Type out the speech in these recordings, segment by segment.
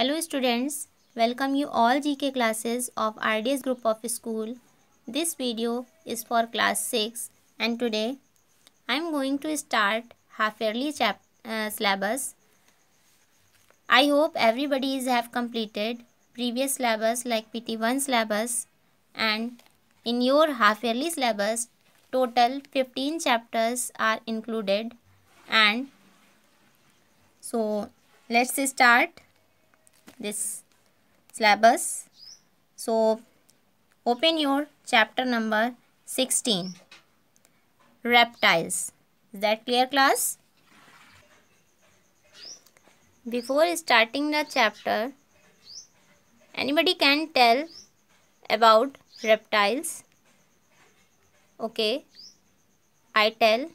Hello students, welcome you all GK classes of RDS group of school. This video is for class 6 and today I am going to start half yearly chap uh, syllabus. I hope everybody is have completed previous syllabus like PT1 syllabus and in your half yearly syllabus total 15 chapters are included and so let's start this syllabus. So open your chapter number 16 reptiles. Is that clear class? Before starting the chapter anybody can tell about reptiles. Okay. I tell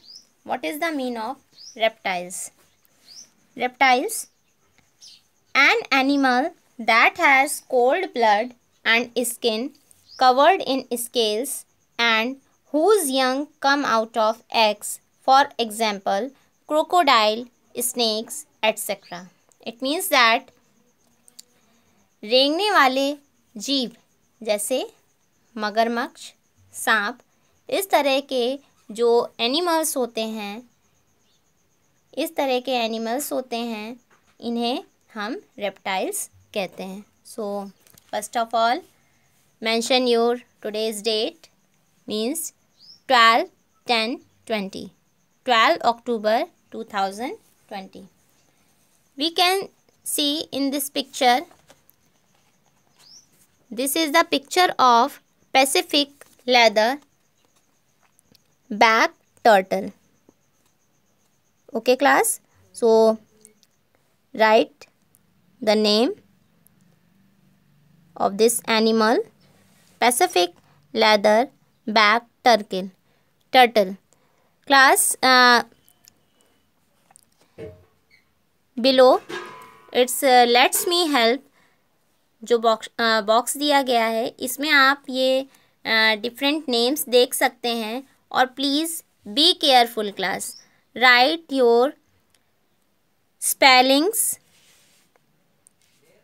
what is the mean of reptiles. Reptiles An animal that has cold blood and skin covered in scales and whose young come out of eggs, for example, crocodile, snakes, etc. It means that रेंगने वाले जीव जैसे मगरमच्छ सांप इस तरह के जो एनिमल्स होते हैं इस तरह के एनिमल्स होते हैं इन्हें हम रेप्टाइल्स कहते हैं so first of all mention your today's date means twelve ten twenty twelve October two thousand twenty we can see in this picture this is the picture of Pacific leatherback turtle okay class so right the name of this animal pacific leather back turtle turtle class uh, below it's uh, lets me help जो box box दिया गया है इसमें आप ये different uh, names देख सकते हैं और please be careful class write your spellings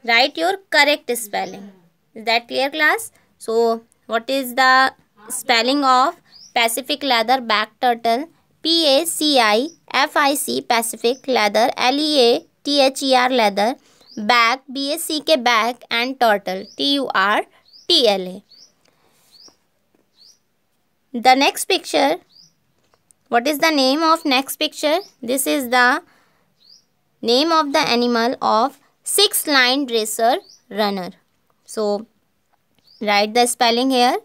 write your correct spelling is that clear class so what is the spelling of pacific leatherback turtle p a c i f i c pacific leather l e a t h e r leather back b a c k back and turtle t u r t l a the next picture what is the name of next picture this is the name of the animal of six line racer runner so write the spelling here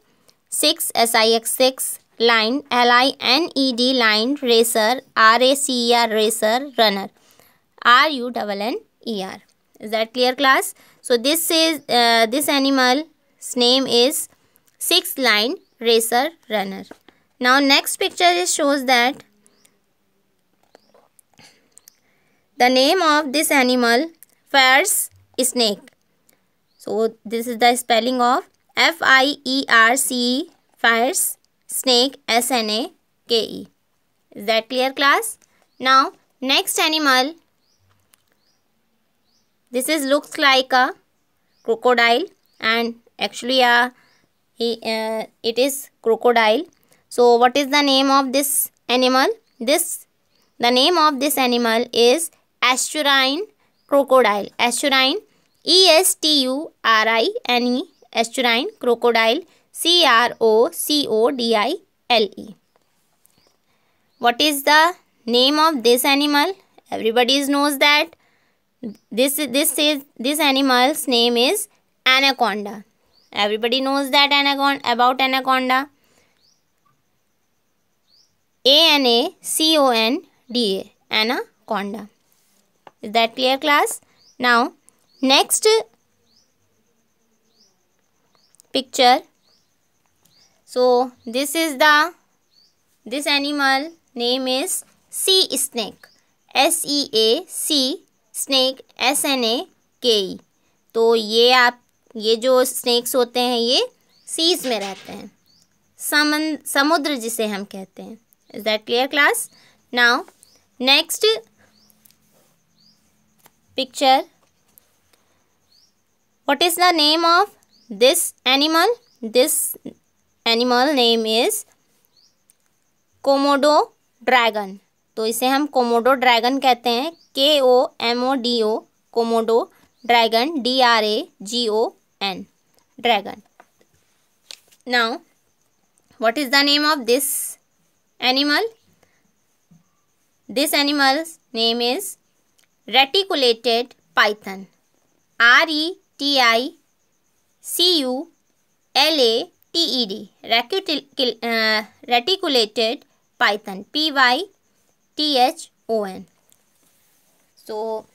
Six s i x 6 line l i n e d line racer r a c e r racer runner r u double -N, n e r is that clear class so this is uh, this animal's name is six line racer runner now next picture is shows that the name of this animal Fierce snake. So this is the spelling of F I E R C E fierce snake S N A K E. Is that clear class? Now next animal. This is looks like a crocodile and actually a uh, he, uh, it is crocodile. So what is the name of this animal? This the name of this animal is Asturine crocodile asterine e s t u r i n e asterine crocodile c r o c o d i l e what is the name of this animal everybody knows that this this is this animal's name is anaconda everybody knows that anaconda about anaconda a n a c o n d a anaconda Is that clear class? Now next picture. So this is the this animal name is sea snake. S E A C snake s n a k e तो ये आप ये जो snacks होते हैं ये seize में रहते हैं समन समुद्र जिसे हम कहते हैं is that clear class now next picture what is the name of this animal this animal name is Komodo dragon तो इसे हम कोमोडो ड्रैगन कहते हैं K O M O D O Komodo dragon D R A G O N dragon now what is the name of this animal this animal name is reticulated python R E T I C U L A T E D uh, reticulated python P Y T H O N so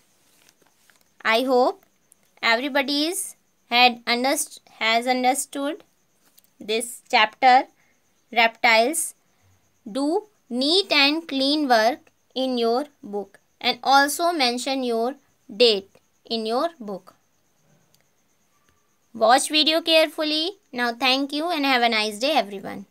I hope everybody is had underst has understood this chapter reptiles do neat and clean work in your book and also mention your date in your book. Watch video carefully. Now thank you and have a nice day everyone.